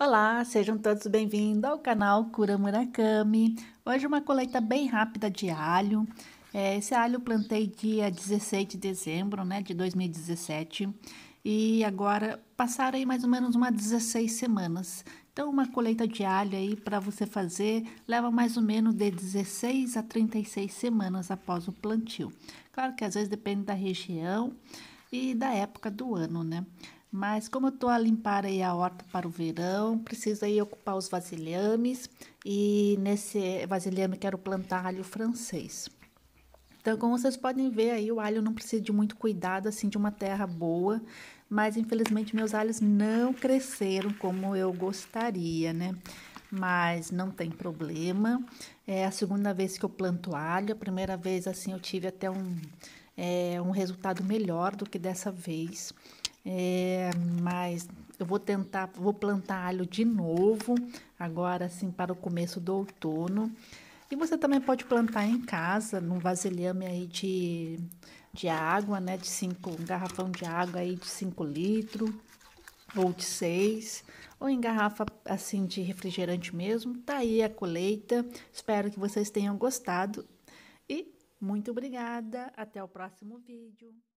Olá, sejam todos bem-vindos ao canal Cura Murakami. Hoje uma colheita bem rápida de alho. É, esse alho eu plantei dia 16 de dezembro né, de 2017 e agora passaram aí mais ou menos umas 16 semanas. Então, uma colheita de alho aí para você fazer leva mais ou menos de 16 a 36 semanas após o plantio. Claro que às vezes depende da região e da época do ano, né? Mas como eu estou a limpar aí a horta para o verão, preciso aí ocupar os vasilhames e nesse vasilhame quero plantar alho francês. Então, como vocês podem ver aí, o alho não precisa de muito cuidado, assim, de uma terra boa, mas infelizmente meus alhos não cresceram como eu gostaria, né? Mas não tem problema. É a segunda vez que eu planto alho, a primeira vez assim eu tive até um, é, um resultado melhor do que dessa vez. É, mas eu vou tentar, vou plantar alho de novo, agora assim para o começo do outono. E você também pode plantar em casa, num vasilhame aí de, de água, né? De cinco, um garrafão de água aí de 5 litros ou de 6, ou em garrafa assim de refrigerante mesmo. Tá aí a colheita. Espero que vocês tenham gostado. E muito obrigada. Até o próximo vídeo.